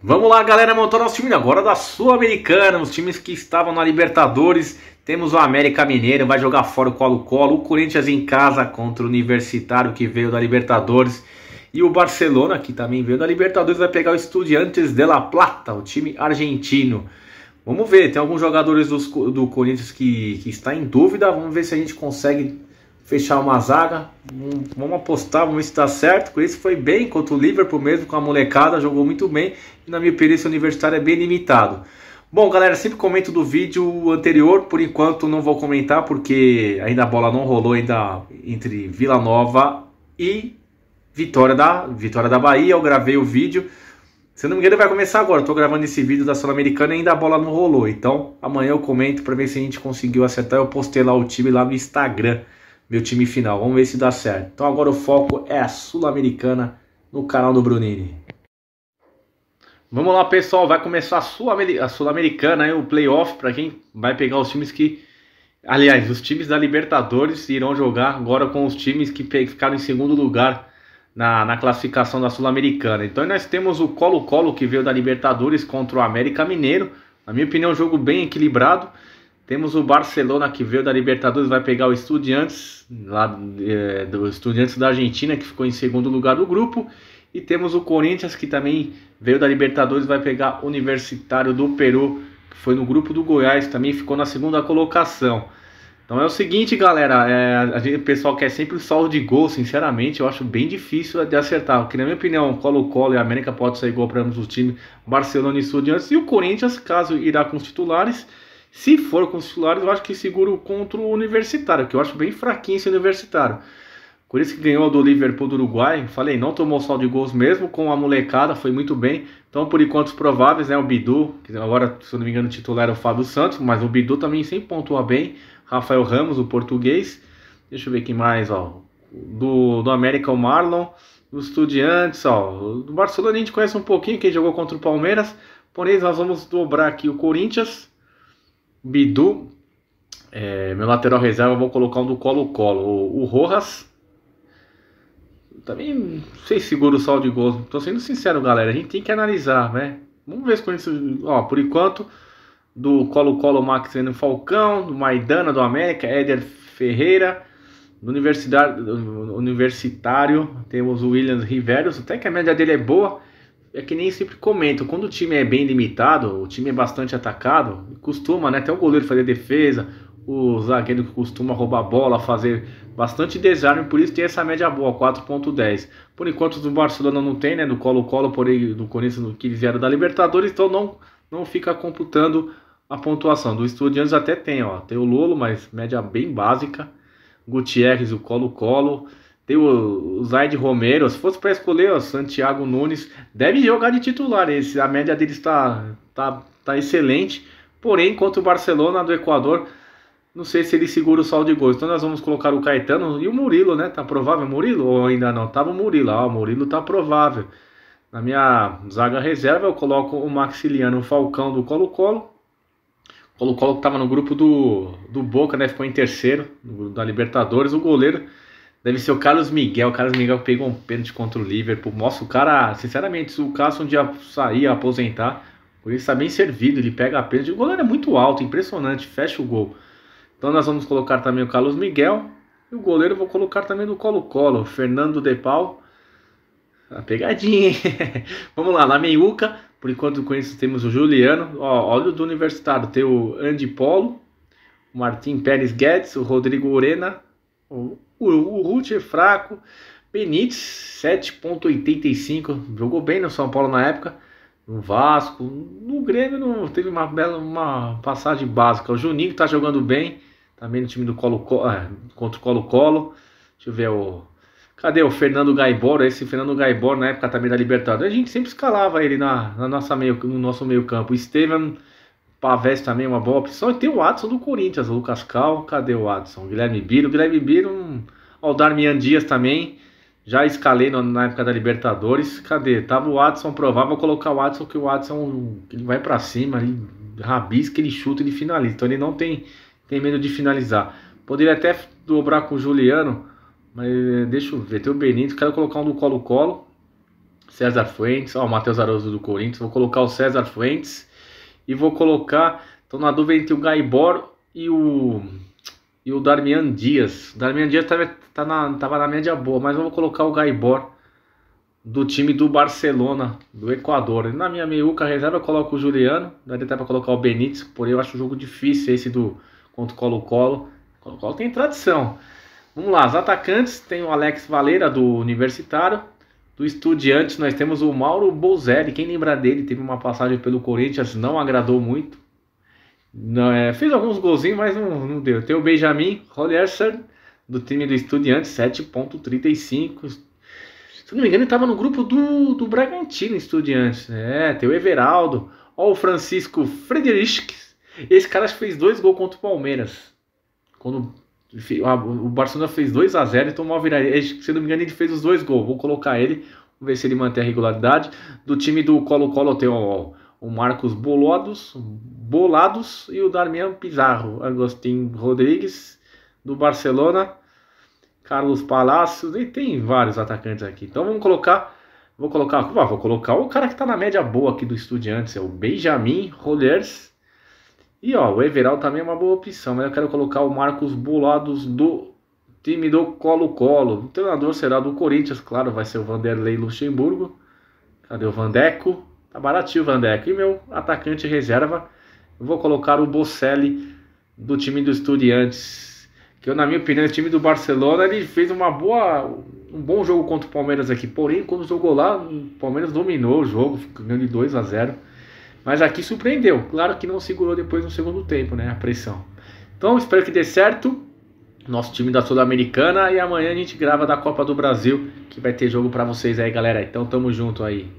Vamos lá, galera, montar nosso time agora da Sul-Americana, os times que estavam na Libertadores. Temos o América Mineiro, vai jogar fora o Colo-Colo, o Corinthians em casa contra o Universitário que veio da Libertadores. E o Barcelona, que também veio da Libertadores, vai pegar o Estudiantes de La Plata, o time argentino. Vamos ver, tem alguns jogadores do, do Corinthians que, que está em dúvida. Vamos ver se a gente consegue fechar uma zaga. Hum, vamos apostar, vamos ver se dá tá certo. Com isso foi bem contra o Liverpool mesmo, com a molecada, jogou muito bem. E na minha opinião, esse universitário é bem limitado. Bom, galera, sempre comento do vídeo anterior. Por enquanto não vou comentar porque ainda a bola não rolou ainda entre Vila Nova e Vitória da Vitória da Bahia. Eu gravei o vídeo. Se não me engano, vai começar agora. Estou gravando esse vídeo da Sul-Americana e ainda a bola não rolou. Então, amanhã eu comento para ver se a gente conseguiu acertar. Eu postei lá o time lá no Instagram meu time final. Vamos ver se dá certo. Então agora o foco é a Sul-Americana no canal do Brunini. Vamos lá, pessoal. Vai começar a Sul-Americana, o playoff para quem vai pegar os times que. Aliás, os times da Libertadores irão jogar agora com os times que ficaram em segundo lugar na, na classificação da Sul-Americana. Então nós temos o Colo-Colo que veio da Libertadores contra o América Mineiro. Na minha opinião, é um jogo bem equilibrado. Temos o Barcelona que veio da Libertadores, vai pegar o Estudiantes, lá é, do Estudiantes da Argentina, que ficou em segundo lugar do grupo. E temos o Corinthians que também veio da Libertadores, vai pegar o Universitário do Peru, que foi no grupo do Goiás, também ficou na segunda colocação. Então é o seguinte, galera, é, a gente, o pessoal quer sempre o saldo de gol, sinceramente, eu acho bem difícil de acertar. Porque, na minha opinião, Colo-Colo e América pode sair igual para ambos os times, Barcelona e Estudiantes, e o Corinthians, caso irá com os titulares, se for com os titulares, eu acho que seguro contra o Universitário, que eu acho bem fraquinho esse Universitário. Por isso que ganhou do Liverpool do Uruguai. Falei, não tomou sal de gols mesmo com a molecada, foi muito bem. Então, por enquanto, os prováveis, né? O Bidu, que agora, se não me engano, o titular é o Fábio Santos, mas o Bidu também sempre pontua bem. Rafael Ramos, o português. Deixa eu ver quem mais, ó. Do, do América, o Marlon. Do Estudiantes, ó. Do Barcelona a gente conhece um pouquinho, quem jogou contra o Palmeiras. Porém, nós vamos dobrar aqui o Corinthians Bidu, é, meu lateral reserva, vou colocar um do Colo-Colo. O, o Rojas, também não sei se segura o sal de gols. Estou sendo sincero, galera, a gente tem que analisar, né? Vamos ver se conhece. Ó, por enquanto, do Colo-Colo, Max Leno Falcão, do Maidana, do América, Éder Ferreira. No universitário, universitário temos o Williams Riveros, até que a média dele é boa, é que nem sempre comento, quando o time é bem limitado, o time é bastante atacado, costuma, né, até o goleiro fazer defesa, o zagueiro que costuma roubar a bola, fazer bastante desarme, por isso tem essa média boa, 4.10. Por enquanto do Barcelona não tem, né, do Colo-Colo, porém do Corinthians que vieram da Libertadores, então não, não fica computando a pontuação. Do Estudiantes até tem, ó, tem o Lolo, mas média bem básica, Gutierrez, o Colo-Colo, tem o, Zaid Romero. Se fosse para escolher, o Santiago Nunes deve jogar de titular. Esse, a média dele está tá, tá excelente. Porém, contra o Barcelona do Equador, não sei se ele segura o saldo de gols. Então nós vamos colocar o Caetano e o Murilo, né? Tá provável o Murilo ou ainda não? Tava o Murilo. Ah, o Murilo tá provável. Na minha zaga reserva eu coloco o Maxiliano o Falcão do Colo-Colo. Colo-Colo que tava no grupo do, do Boca, né? Ficou em terceiro da Libertadores. O goleiro Deve ser o Carlos Miguel. O Carlos Miguel pegou um pênalti contra o Liverpool. Mostra o cara, sinceramente, se o Cássio um dia sair, aposentar, ele está bem servido. Ele pega a pênalti. O goleiro é muito alto, impressionante. Fecha o gol. Então nós vamos colocar também o Carlos Miguel. E o goleiro eu vou colocar também no Colo-Colo, Fernando De Depau. A pegadinha, hein? Vamos lá, na meiuca. Por enquanto com isso temos o Juliano. Ó, olha o do Universitário. Tem o Andy Polo, o Martim Pérez Guedes, o Rodrigo Urena, o, o, o Ruth é fraco. Benítez, 7,85. Jogou bem no São Paulo na época. No Vasco. No Grêmio não teve uma bela uma passagem básica. O Juninho tá jogando bem. Também no time do Colo, -Colo é, contra o Colo-Colo. Deixa eu ver o. Cadê o Fernando Gaibor? Esse Fernando Gaibor na época também da Libertadores. A gente sempre escalava ele na, na nossa meio, no nosso meio-campo. Estevam Pavés também é uma boa opção. E tem o Adson do Corinthians, o Lucas Cal. Cadê o Adson? Guilherme Biro. Guilherme Biro, ó, o Darmian Dias também. Já escalei na época da Libertadores. Cadê? Tava o Adson provável. Vou colocar o Adson, que o Adson ele vai para cima, ele rabisca, ele chuta, ele finaliza. Então ele não tem, tem medo de finalizar. Poderia até dobrar com o Juliano, mas eh, deixa eu ver. Tem o Benito, quero colocar um do Colo-Colo. César Fuentes, ó, o Matheus Araújo do Corinthians. Vou colocar o César Fuentes e vou colocar. Estou na dúvida entre o Gaibor e o e o Darmian Dias. O Darmian Dias estava tá na, tava na média boa, mas eu vou colocar o Gaibor do time do Barcelona, do Equador. Na minha meiuca reserva eu coloco o Juliano, daria até para colocar o Benítez, porém eu acho o jogo difícil esse do contra o Colo-Colo. Colo-Colo tem tradição. Vamos lá, os atacantes, tem o Alex Valeira do Universitário, do Estudiantes, nós temos o Mauro Bolzelli. Quem lembra dele? Teve uma passagem pelo Corinthians, não agradou muito. Não, é, fez alguns golzinhos, mas não, não deu. Tem o Benjamin Rolerson, do time do Estudiantes, 7,35. Se não me engano, ele estava no grupo do, do Bragantino Estudiantes. É, tem o Everaldo. Ó, o Francisco Frederich. Esse cara fez dois gols contra o Palmeiras. Quando ah, o Barcelona fez 2 a 0 e tomou a virada. Se não me engano, ele fez os dois gols. Vou colocar ele, vamos ver se ele mantém a regularidade. Do time do Colo-Colo tem o, o Marcos Bolodos, Bolados e o Darmian Pizarro. Agostinho Rodrigues, do Barcelona. Carlos Palacios, e tem vários atacantes aqui. Então vamos colocar. Vou colocar, ah, vou colocar o cara que está na média boa aqui do Estudiantes, é o Benjamin Rodgers e ó, o Everal também é uma boa opção, mas né? eu quero colocar o Marcos Bolados do time do Colo-Colo. O treinador será do Corinthians, claro, vai ser o Vanderlei Luxemburgo. Cadê o Vandeco? Tá baratinho o Vandeco. E meu atacante reserva, eu vou colocar o Bocelli do time do Estudiantes. Que eu, na minha opinião, o é time do Barcelona ele fez uma boa, um bom jogo contra o Palmeiras aqui. Porém, quando jogou lá, o Palmeiras dominou o jogo, ganhou de 2 a 0 mas aqui surpreendeu. Claro que não segurou depois no segundo tempo, né? A pressão. Então espero que dê certo. Nosso time da Sul-Americana. E amanhã a gente grava da Copa do Brasil. Que vai ter jogo para vocês aí, galera. Então tamo junto aí.